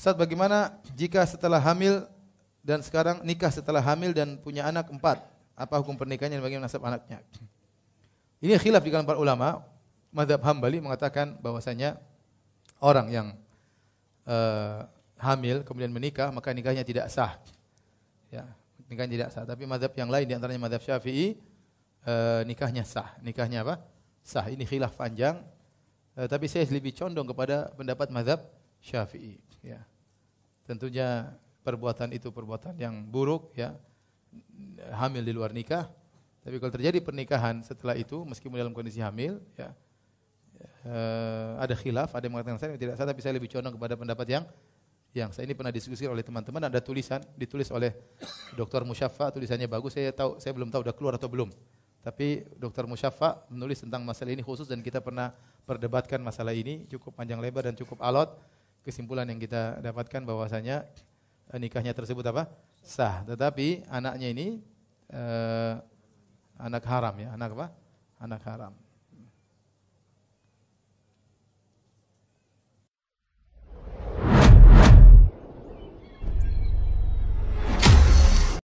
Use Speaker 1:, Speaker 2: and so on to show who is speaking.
Speaker 1: Ustaz bagaimana jika setelah hamil dan sekarang nikah setelah hamil dan punya anak empat? Apa hukum pernikahannya dan bagaimana nasab anaknya? Ini khilaf di kalangan para ulama. Madhab Hambali mengatakan bahwasanya orang yang uh, hamil kemudian menikah maka nikahnya tidak sah. Ya, nikahnya tidak sah. Tapi madhab yang lain diantaranya madhab Syafi'i uh, nikahnya sah. Nikahnya apa? Sah. Ini khilaf panjang. Uh, tapi saya lebih condong kepada pendapat madhab Syafi'i. Yeah. Tentunya perbuatan itu perbuatan yang buruk ya. Hamil di luar nikah. Tapi kalau terjadi pernikahan setelah itu meskipun dalam kondisi hamil ya eh, ada khilaf, ada yang mengatakan saya tidak saya tapi saya lebih condong kepada pendapat yang yang saya ini pernah diskusikan oleh teman-teman ada tulisan ditulis oleh Dr. Musyaffa tulisannya bagus saya tahu saya belum tahu sudah keluar atau belum tapi Dr. Musyaffa menulis tentang masalah ini khusus dan kita pernah perdebatkan masalah ini cukup panjang lebar dan cukup alot kesimpulan yang kita dapatkan bahwasanya eh, nikahnya tersebut apa? Sah. Tetapi anaknya ini eh, anak haram ya, anak apa? Anak haram.